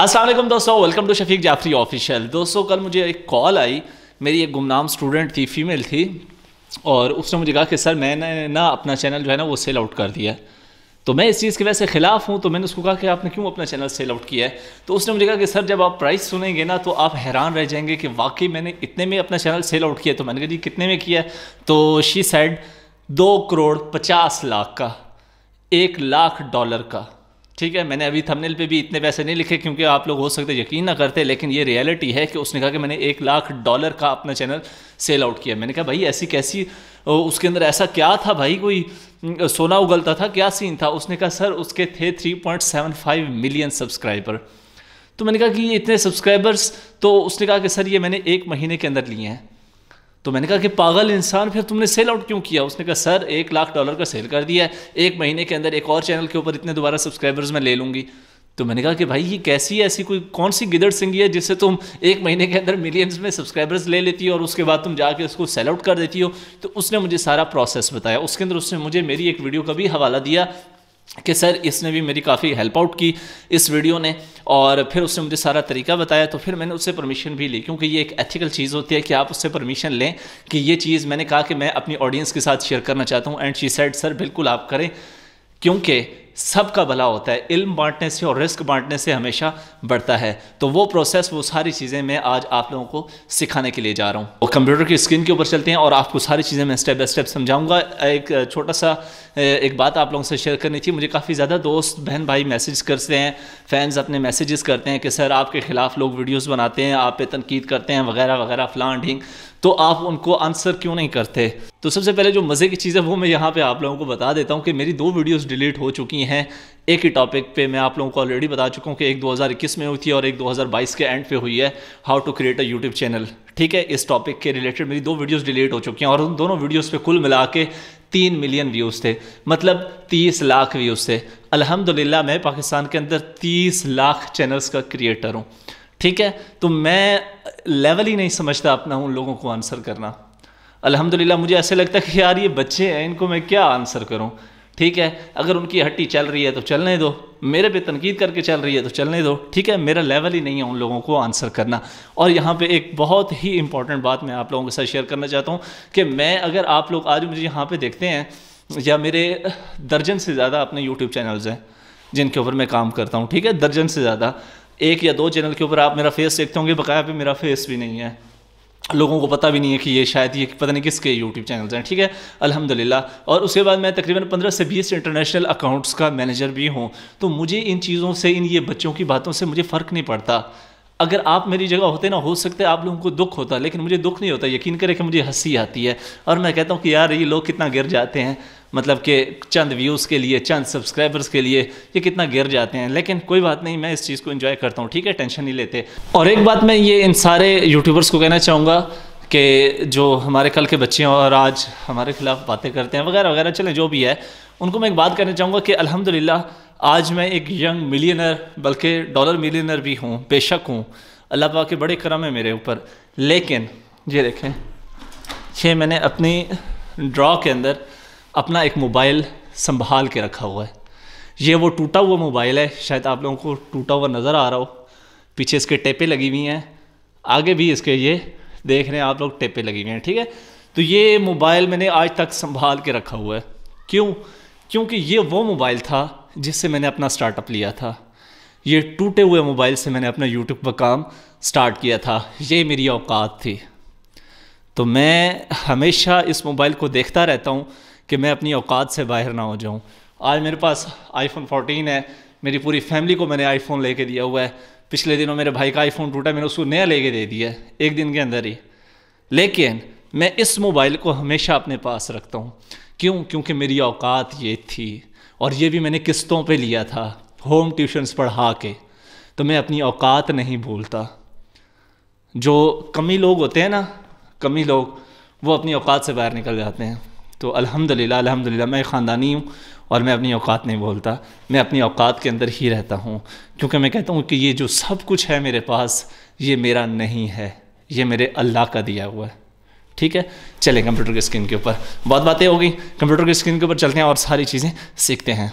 असलम दोस्तों welcome to Shafiq Jafri official दोस्तों कल मुझे एक कॉल आई मेरी एक गुमनाम स्टूडेंट थी फीमेल थी और उसने मुझे कहा कि सर मैंने ना अपना चैनल जो है ना वो सेल आउट कर दिया तो मैं इस चीज़ के वैसे ख़िलाफ़ हूँ तो मैंने उसको कहा कि आपने क्यों अपना चैनल सेल आउट किया है तो उसने मुझे कहा कि सर जब आप प्राइस सुनेंगे ना तो आप हैरान रह जाएंगे कि वाकई मैंने इतने में अपना चैनल सेल आउट किया तो मैंने कहा जी कितने में किया तो शी साइड दो करोड़ पचास लाख का एक लाख डॉलर का ठीक है मैंने अभी थंबनेल पे भी इतने पैसे नहीं लिखे क्योंकि आप लोग हो सकते यकीन ना करते लेकिन ये रियलिटी है कि उसने कहा कि मैंने एक लाख डॉलर का अपना चैनल सेल आउट किया मैंने कहा भाई ऐसी कैसी उसके अंदर ऐसा क्या था भाई कोई सोना उगलता था क्या सीन था उसने कहा सर उसके थे 3.75 मिलियन सब्सक्राइबर तो मैंने कहा कि ये इतने सब्सक्राइबर्स तो उसने कहा कि सर ये मैंने एक महीने के अंदर लिए हैं तो मैंने कहा कि पागल इंसान फिर तुमने सेल आउट क्यों किया उसने कहा सर एक लाख डॉलर का सेल कर दिया है एक महीने के अंदर एक और चैनल के ऊपर इतने दोबारा सब्सक्राइबर्स मैं ले लूँगी तो मैंने कहा कि भाई ये कैसी ऐसी कोई कौन सी गिदड़ सिंगी है जिससे तुम एक महीने के अंदर मिलियंस में सब्सक्राइबर्स ले लेती हो और उसके बाद तुम जाके उसको सेल आउट कर देती हो तो उसने मुझे सारा प्रोसेस बताया उसके अंदर उसने मुझे मेरी एक वीडियो का भी हवाला दिया कि सर इसने भी मेरी काफ़ी हेल्प आउट की इस वीडियो ने और फिर उसने मुझे सारा तरीका बताया तो फिर मैंने उससे परमिशन भी ली क्योंकि ये एक एथिकल चीज़ होती है कि आप उससे परमिशन लें कि ये चीज़ मैंने कहा कि मैं अपनी ऑडियंस के साथ शेयर करना चाहता हूँ एंड शी सेड सर बिल्कुल आप करें क्योंकि सबका भला होता है इल्म बांटने से और रिस्क बांटने से हमेशा बढ़ता है तो वो प्रोसेस वो सारी चीज़ें मैं आज आप लोगों को सिखाने के लिए जा रहा हूँ और कंप्यूटर की स्क्रीन के ऊपर चलते हैं और आपको सारी चीज़ें मैं स्टेप बाई स्टेप समझाऊंगा एक छोटा सा एक बात आप लोगों से शेयर करनी थी मुझे काफ़ी ज़्यादा दोस्त बहन भाई मैसेज करते हैं फैंस अपने मैसेजेस करते हैं कि सर आपके खिलाफ लोग वीडियोज़ बनाते हैं आप पे तनकीद करते हैं वगैरह वगैरह फ्लान ढींग तो आप उनको आंसर क्यों नहीं करते तो सबसे पहले जो मज़े की चीज़ है वो मैं यहाँ पे आप लोगों को बता देता हूँ कि मेरी दो वीडियोस डिलीट हो चुकी हैं एक ही टॉपिक पे मैं आप लोगों को ऑलरेडी बता चुका हूँ कि एक 2021 में हुई थी और एक 2022 के एंड पे हुई है how to create a YouTube channel ठीक है इस टॉपिक के रिलेटेड मेरी दो वीडियोज़ डिलीट हो चुकी हैं और उन दोनों वीडियोज़ पे कुल मिला के तीन मिलियन व्यूज़ थे मतलब तीस लाख व्यूज़ थे अलहमदिल्ला मैं पाकिस्तान के अंदर तीस लाख चैनल्स का क्रिएटर हूँ ठीक है तो मैं लेवल ही नहीं समझता अपना उन लोगों को आंसर करना अल्हम्दुलिल्लाह मुझे ऐसे लगता है कि यार ये बच्चे हैं इनको मैं क्या आंसर करूं ठीक है अगर उनकी हट्टी चल रही है तो चलने दो मेरे पे तनकीद करके चल रही है तो चलने दो ठीक है मेरा लेवल ही नहीं है उन लोगों को आंसर करना और यहाँ पे एक बहुत ही इंपॉर्टेंट बात मैं आप लोगों के साथ शेयर करना चाहता हूँ कि मैं अगर आप लोग आज मुझे यहाँ पर देखते हैं या मेरे दर्जन से ज़्यादा अपने यूट्यूब चैनल्स हैं जिनके ऊपर मैं काम करता हूँ ठीक है दर्जन से ज़्यादा एक या दो चैनल के ऊपर आप मेरा फेस देखते होंगे बकाया पे मेरा फेस भी नहीं है लोगों को पता भी नहीं है कि ये शायद ये पता नहीं किसके यूट्यूब चैनल्स हैं ठीक है अल्हम्दुलिल्लाह और उसके बाद मैं तकरीबन 15 से 20 इंटरनेशनल अकाउंट्स का मैनेजर भी हूँ तो मुझे इन चीज़ों से इन ये बच्चों की बातों से मुझे फ़र्क नहीं पड़ता अगर आप मेरी जगह होते ना हो सकते आप लोगों को दुख होता लेकिन मुझे दुख नहीं होता यकीन करें कि मुझे हंसी आती है और मैं कहता हूँ कि यार ये लोग कितना गिर जाते हैं मतलब कि चंद व्यूज़ के लिए चंद सब्सक्राइबर्स के लिए ये कितना गिर जाते हैं लेकिन कोई बात नहीं मैं इस चीज़ को इन्जॉय करता हूँ ठीक है टेंशन नहीं लेते और एक बात मैं ये इन सारे यूट्यूबर्स को कहना चाहूँगा कि जो हमारे कल के बच्चे हैं और आज हमारे खिलाफ बातें करते हैं वगैरह वगैरह चले जो भी है उनको मैं एक बात करना चाहूँगा कि अलहमदिल्ला आज मैं एक यंग मिलियनर बल्कि डॉलर मिलियनर भी हूँ बेशक हूँ अल्लाह पा के बड़े क्रम है मेरे ऊपर लेकिन ये देखें ये मैंने अपनी ड्रॉ के अंदर अपना एक मोबाइल संभाल के रखा हुआ है ये वो टूटा हुआ मोबाइल है शायद आप लोगों को टूटा हुआ नज़र आ रहा हो पीछे इसके टेपें लगी हुई हैं आगे भी इसके ये देख रहे हैं आप लोग टेपें लगी हुई हैं ठीक है तो ये मोबाइल मैंने आज तक संभाल के रखा हुआ है क्यों क्योंकि ये वो मोबाइल था जिससे मैंने अपना स्टार्टअप लिया था ये टूटे हुए मोबाइल से मैंने अपना यूट्यूब पर काम स्टार्ट किया था ये मेरी औकात थी तो मैं हमेशा इस मोबाइल को देखता रहता हूँ कि मैं अपनी औकात से बाहर ना हो जाऊँ आज मेरे पास आईफोन 14 है मेरी पूरी फैमिली को मैंने आईफोन लेके दिया हुआ है पिछले दिनों मेरे भाई का आईफोन टूटा मैंने उसको नया लेके दे दिया एक दिन के अंदर ही लेकिन मैं इस मोबाइल को हमेशा अपने पास रखता हूँ क्यों क्योंकि मेरी औकात ये थी और ये भी मैंने किस्तों पे लिया था होम ट्यूशन्स पढ़ा के तो मैं अपनी औकात नहीं भूलता जो कमी लोग होते हैं ना कमी लोग वो अपनी औकात से बाहर निकल जाते हैं तो अल्हम्दुलिल्लाह अल्हम्दुलिल्लाह मैं ख़ानदानी हूँ और मैं अपनी औकात नहीं बोलता मैं अपनी औकात के अंदर ही रहता हूँ क्योंकि मैं कहता हूँ कि ये जो सब कुछ है मेरे पास ये मेरा नहीं है ये मेरे अल्लाह का दिया हुआ है ठीक है चलें कंप्यूटर की स्क्रीन के ऊपर बहुत बातें हो गई कंप्यूटर की स्क्रीन के ऊपर चलते हैं और सारी चीज़ें सीखते हैं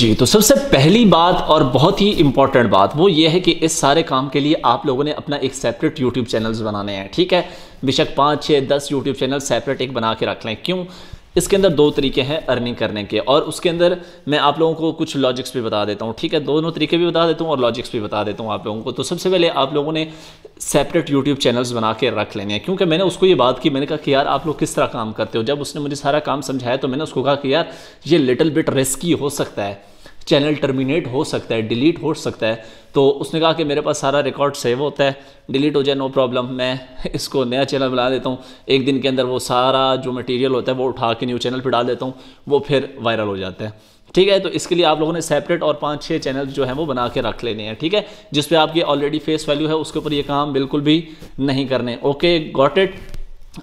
जी तो सबसे पहली बात और बहुत ही इंपॉर्टेंट बात वो ये है कि इस सारे काम के लिए आप लोगों ने अपना एक सेपरेट यूट्यूब चैनल्स बनाने हैं ठीक है बेशक पाँच छः दस यूट्यूब चैनल सेपरेट एक बना के रख लें क्यों इसके अंदर दो तरीके हैं अर्निंग करने के और उसके अंदर मैं आप लोगों को कुछ लॉजिक्स भी बता देता हूँ ठीक है दोनों तरीके भी बता देता हूँ और लॉजिक्स भी बता देता हूँ आप लोगों को तो सबसे पहले आप लोगों ने सेपरेट यूट्यूब चैनल्स बना के रख लेने हैं क्योंकि मैंने उसको ये बात की मैंने कहा कि यार आप लोग किस तरह काम करते हो जब उसने मुझे सारा काम समझाया तो मैंने उसको कहा कि यार ये लिटिल बिट रिस्की हो सकता है चैनल टर्मिनेट हो सकता है डिलीट हो सकता है तो उसने कहा कि मेरे पास सारा रिकॉर्ड सेव होता है डिलीट हो जाए नो प्रॉब्लम मैं इसको नया चैनल बना देता हूँ एक दिन के अंदर वो सारा जो मटेरियल होता है वो उठा के न्यू चैनल पर डाल देता हूँ वो फिर वायरल हो जाता है ठीक है तो इसके लिए आप लोगों ने सेपरेट और पाँच छः चैनल जो है वो बना के रख लेने हैं ठीक है जिस पर आपकी ऑलरेडी फेस वैल्यू है उसके ऊपर ये काम बिल्कुल भी नहीं करने ओके गॉट इट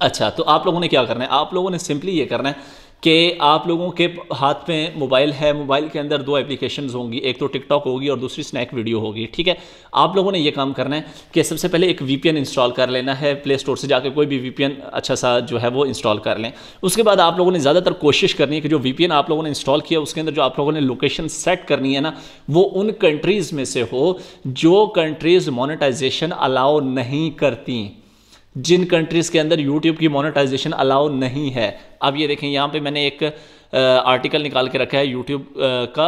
अच्छा तो आप लोगों ने क्या करना है आप लोगों ने सिंपली ये करना है कि आप लोगों के हाथ में मोबाइल है मोबाइल के अंदर दो एप्लीकेशंस होंगी एक तो टिकटॉक होगी और दूसरी स्नैक वीडियो होगी ठीक है आप लोगों ने यह काम करना है कि सबसे पहले एक वी इंस्टॉल कर लेना है प्ले स्टोर से जाकर कोई भी वी अच्छा सा जो है वो इंस्टॉल कर लें उसके बाद आप लोगों ने ज़्यादातर कोशिश करनी है कि जो वी आप लोगों ने इंस्टॉल किया उसके अंदर जो आप लोगों ने लोकेशन सेट करनी है ना वो उन कंट्रीज़ में से हो जो कंट्रीज़ मोनिटाइजेशन अलाउ नहीं करती जिन कंट्रीज़ के अंदर यूट्यूब की मोनेटाइजेशन अलाउ नहीं है अब ये देखें यहाँ पे मैंने एक आर्टिकल निकाल के रखा है यूट्यूब का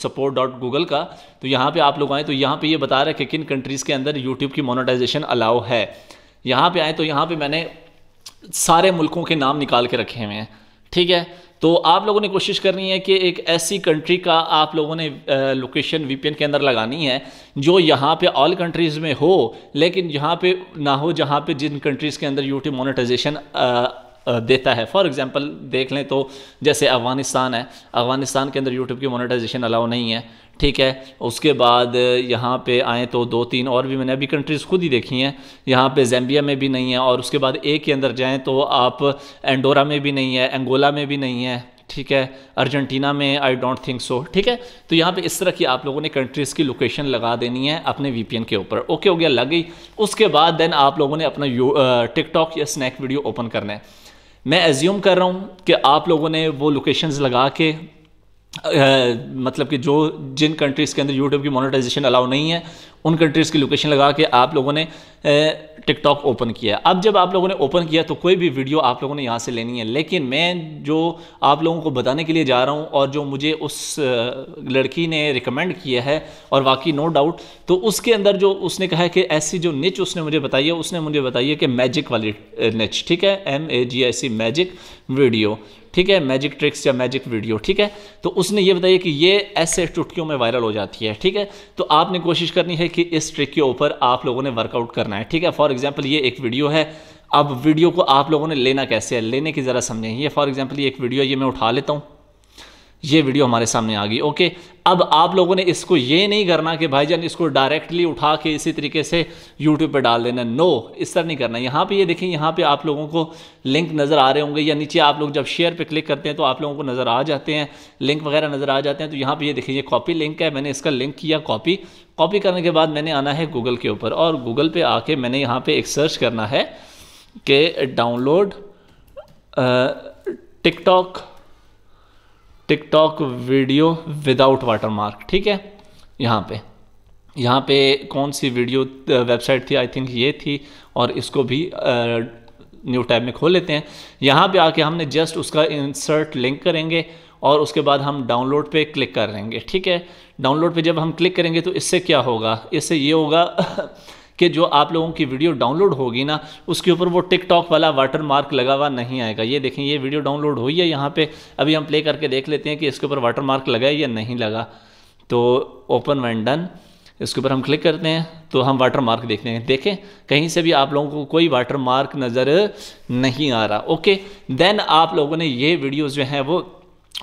सपोर्ट डॉट गूगल का तो यहाँ पे आप लोग आएँ तो यहाँ पे ये बता रहा है कि किन कंट्रीज़ के अंदर यूट्यूब की मोनेटाइजेशन अलाउ है यहाँ पे आए तो यहाँ पे मैंने सारे मुल्कों के नाम निकाल के रखे हुए हैं ठीक है तो आप लोगों ने कोशिश करनी है कि एक ऐसी कंट्री का आप लोगों ने लोकेशन वीपीएन के अंदर लगानी है जो यहाँ पे ऑल कंट्रीज़ में हो लेकिन यहाँ पे ना हो जहाँ पे जिन कंट्रीज़ के अंदर यूट्यूब मोनेटाइजेशन देता है फॉर एग्जांपल देख लें तो जैसे अफ़गानिस्तान है अफ़गानिस्तान के अंदर यूट्यूब की मोनेटाइजेशन अलाउ नहीं है ठीक है उसके बाद यहाँ पे आए तो दो तीन और भी मैंने अभी कंट्रीज़ खुद ही देखी हैं यहाँ पे जैम्बिया में भी नहीं है और उसके बाद एक के अंदर जाएँ तो आप एंडोरा में भी नहीं है एंगोला में भी नहीं है ठीक है अर्जेंटीना में आई डोंट थिंक सो ठीक है तो यहाँ पे इस तरह की आप लोगों ने कंट्रीज़ की लोकेशन लगा देनी है अपने वीपीएन के ऊपर ओके हो गया लग गई उसके बाद देन आप लोगों ने अपना टिकटॉक या स्नैक वीडियो ओपन करना है मैं एज्यूम कर रहा हूँ कि आप लोगों ने वो लोकेशंस लगा के मतलब कि जो जिन कंट्रीज़ के अंदर यूट्यूब की मोनेटाइजेशन अलाउ नहीं है उन कंट्रीज़ की लोकेशन लगा के आप लोगों ने टिकटॉक ओपन किया अब जब आप लोगों ने ओपन किया तो कोई भी वीडियो आप लोगों ने यहाँ से लेनी है लेकिन मैं जो आप लोगों को बताने के लिए जा रहा हूँ और जो मुझे उस लड़की ने रिकमेंड किया है और वाकई नो डाउट तो उसके अंदर जो उसने कहा है कि ऐसी जो निच उसने मुझे बताई है उसने मुझे बताई है कि मैजिक वाली निच ठीक है M A G I C magic video ठीक है मैजिक ट्रिक्स या मैजिक वीडियो ठीक है तो उसने ये बताया कि ये ऐसे चुटकियों में वायरल हो जाती है ठीक है तो आपने कोशिश करनी है कि इस ट्रिक के ऊपर आप लोगों ने वर्कआउट करना है ठीक है फॉर एग्जाम्पल ये एक वीडियो है अब वीडियो को आप लोगों ने लेना कैसे है लेने की ज़रा समझें ये फॉर एग्जाम्पल ये एक वीडियो ये मैं उठा लेता हूँ ये वीडियो हमारे सामने आ गई ओके अब आप लोगों ने इसको ये नहीं करना कि भाईजान इसको डायरेक्टली उठा के इसी तरीके से यूट्यूब पे डाल देना नो इस तरह नहीं करना यहाँ पे ये यह देखें यहाँ पे आप लोगों को लिंक नज़र आ रहे होंगे या नीचे आप लोग जब शेयर पे क्लिक करते हैं तो आप लोगों को नज़र आ जाते हैं लिंक वगैरह नज़र आ जाते हैं तो यहाँ पर ये यह देखें ये कॉपी लिंक है मैंने इसका लिंक किया कॉपी कॉपी करने के बाद मैंने आना है गूगल के ऊपर और गूगल पर आके मैंने यहाँ पर एक सर्च करना है कि download TikTok uh, TikTok video without watermark ठीक है यहाँ पे यहाँ पे कौन सी वीडियो वेबसाइट थी आई थिंक ये थी और इसको भी न्यू टैब में खोल लेते हैं यहाँ पे आके हमने जस्ट उसका इंसर्ट लिंक करेंगे और उसके बाद हम डाउनलोड पे क्लिक करेंगे ठीक है डाउनलोड पे जब हम क्लिक करेंगे तो इससे क्या होगा इससे ये होगा कि जो आप लोगों की वीडियो डाउनलोड होगी ना उसके ऊपर वो टिकटॉक वाला वाटर मार्क लगा हुआ नहीं आएगा ये देखें ये वीडियो डाउनलोड हुई है यहाँ पर अभी हम प्ले करके देख लेते हैं कि इसके ऊपर वाटर मार्क लगा है या नहीं लगा तो ओपन वन डन इसके ऊपर हम क्लिक करते हैं तो हम वाटर मार्क देखते हैं देखें कहीं से भी आप लोगों को कोई वाटर मार्क नज़र नहीं आ रहा ओके देन आप लोगों ने ये वीडियोज़ जो हैं वो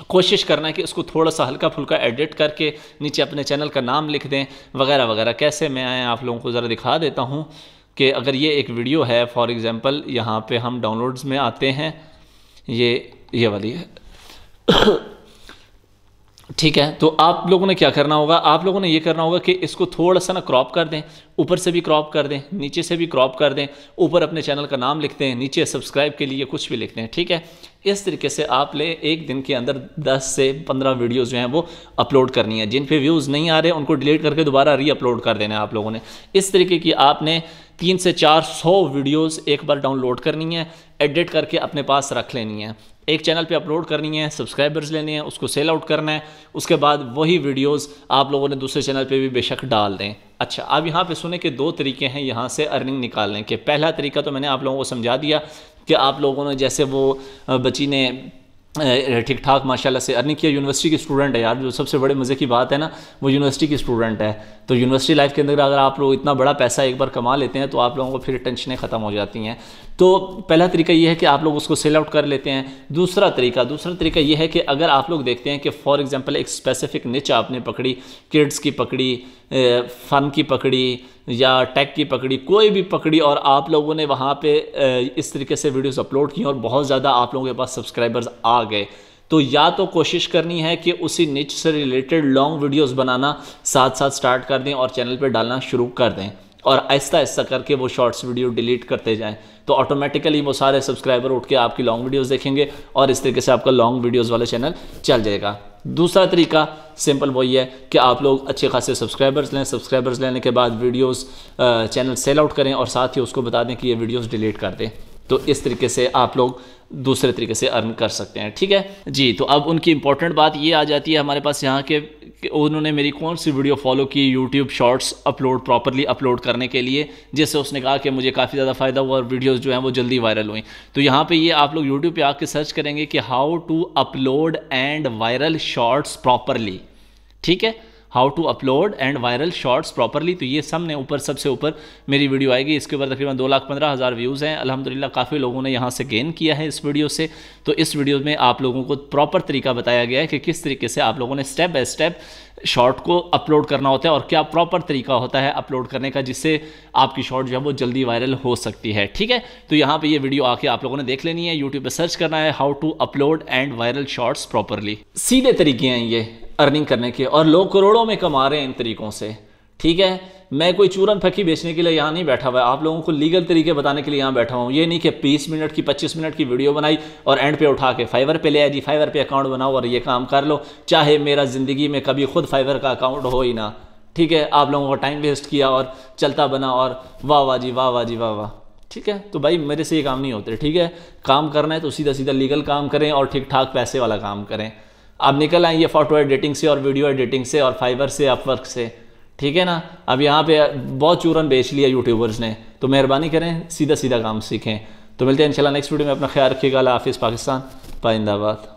कोशिश करना है कि उसको थोड़ा सा हल्का फुल्का एडिट करके नीचे अपने चैनल का नाम लिख दें वगैरह वगैरह कैसे मैं आए आप लोगों को ज़रा दिखा देता हूँ कि अगर ये एक वीडियो है फॉर एग्ज़ाम्पल यहाँ पर हम डाउनलोड्स में आते हैं ये ये वाली है ठीक है तो आप लोगों ने क्या करना होगा आप लोगों ने ये करना होगा कि इसको थोड़ा सा ना क्रॉप कर दें ऊपर से भी क्रॉप कर दें नीचे से भी क्रॉप कर दें ऊपर अपने चैनल का नाम लिखते हैं नीचे सब्सक्राइब के लिए कुछ भी लिखते हैं ठीक है इस तरीके से आप ले एक दिन के अंदर 10 से 15 वीडियोस जो हैं वो अपलोड करनी है जिन पे व्यूज़ नहीं आ रहे उनको डिलीट करके दोबारा री अपलोड कर देना है आप लोगों ने इस तरीके की आपने तीन से चार सौ वीडियोज़ एक बार डाउनलोड करनी है एडिट करके अपने पास रख लेनी है एक चैनल पे अपलोड करनी है सब्सक्राइबर्स लेने हैं उसको सेल आउट करना है उसके बाद वही वीडियोस आप लोगों ने दूसरे चैनल पे भी बेशक डाल दें अच्छा अब यहाँ पे सुने के दो तरीके हैं यहाँ से अर्निंग निकालने के पहला तरीका तो मैंने आप लोगों को समझा दिया कि आप लोगों ने जैसे वो बची ने ठीक ठाक माशाल्लाह से अर्निंग किया यूनिवर्सिटी के स्टूडेंट है यार जो सबसे बड़े मज़े की बात है ना वो यूनिवर्सिटी की स्टूडेंट है तो यूनिवर्सिटी लाइफ के अंदर अगर आप लोग इतना बड़ा पैसा एक बार कमा लेते हैं तो आप लोगों को फिर टेंशनें ख़त्म हो जाती हैं तो पहला तरीका ये है कि आप लोग उसको सेल आउट कर लेते हैं दूसरा तरीका दूसरा तरीका ये है कि अगर आप लोग देखते हैं कि फॉर एग्ज़ाम्पल एक स्पेसिफिक निच आपने पकड़ी किड्स की पकड़ी फ़न की पकड़ी या टैग की पकड़ी कोई भी पकड़ी और आप लोगों ने वहाँ पे इस तरीके से वीडियोस अपलोड की और बहुत ज़्यादा आप लोगों के पास सब्सक्राइबर्स आ गए तो या तो कोशिश करनी है कि उसी निच से रिलेटेड लॉन्ग वीडियोस बनाना साथ साथ स्टार्ट कर दें और चैनल पे डालना शुरू कर दें और ऐसा ऐसा करके वो शॉर्ट्स वीडियो डिलीट करते जाएँ तो ऑटोमेटिकली वो सारे सब्सक्राइबर उठ के आपकी लॉन्ग वीडियोज़ देखेंगे और इस तरीके से आपका लॉन्ग वीडियोज़ वाला चैनल चल जाएगा दूसरा तरीका सिंपल वही है कि आप लोग अच्छे खासे सब्सक्राइबर्स लें सब्सक्राइबर्स लेने के बाद वीडियोस चैनल सेल आउट करें और साथ ही उसको बता दें कि ये वीडियोस डिलीट कर दें तो इस तरीके से आप लोग दूसरे तरीके से अर्न कर सकते हैं ठीक है जी तो अब उनकी इंपॉर्टेंट बात ये आ जाती है हमारे पास यहाँ के उन्होंने मेरी कौन सी वीडियो फॉलो की YouTube shorts upload properly upload करने के लिए जिससे उसने कहा कि मुझे काफ़ी ज़्यादा फ़ायदा हुआ और वीडियोस जो हैं वो जल्दी वायरल हुई तो यहाँ पे ये आप लोग यूट्यूब पे आके सर्च करेंगे कि how to upload and viral shorts properly ठीक है how to upload and viral shorts properly तो ये ने ऊपर सबसे ऊपर मेरी वीडियो आएगी इसके ऊपर तकरीबन दो लाख पंद्रह हज़ार व्यूज़ हैं अलहमदिल्ला काफ़ी लोगों ने यहाँ से गेन किया है इस वीडियो से तो इस वीडियो में आप लोगों को प्रॉपर तरीका बताया गया है कि किस तरीके से आप लोगों ने स्टेप बाय स्टेप शॉर्ट को अपलोड करना होता है और क्या प्रॉपर तरीका होता है अपलोड करने का जिससे आपकी शॉर्ट जो है वो जल्दी वायरल हो सकती है ठीक है तो यहाँ पे ये वीडियो आके आप लोगों ने देख लेनी है यूट्यूब पर सर्च करना है how to upload and viral shorts properly सीधे तरीके हैं ये अर्निंग करने के और लोग करोड़ों में कमा रहे हैं इन तरीकों से ठीक है मैं कोई चूरन फकी बेचने के लिए यहाँ नहीं बैठा हुआ है आप लोगों को लीगल तरीके बताने के लिए यहाँ बैठा हुआ हूँ ये नहीं कि बीस मिनट की पच्चीस मिनट की वीडियो बनाई और एंड पे उठा के फाइवर पे ले आए जी फाइवर पे अकाउंट बनाओ और ये काम कर लो चाहे मेरा ज़िंदगी में कभी खुद फाइवर का अकाउंट हो ही ना ठीक है आप लोगों का टाइम वेस्ट किया और चलता बना और वाह वाह जी वाह वाह जी वाह वाह ठीक है तो भाई मेरे से ये काम नहीं होते ठीक है काम करना है तो सीधा सीधा लीगल काम करें और ठीक ठाक पैसे वाला काम करें आप निकल आए ये फोटो एडिटिंग से और वीडियो एडिटिंग से और फाइबर से अपवर्क से ठीक है ना अब यहाँ पे बहुत चूरन बेच लिया यूट्यूबर्स ने तो मेहरबानी करें सीधा सीधा काम सीखें तो मिलते हैं इंशाल्लाह नेक्स्ट वीडियो में अपना ख्याल रखिएगा हाफिज़ पाकिस्तान पाइंदाबाद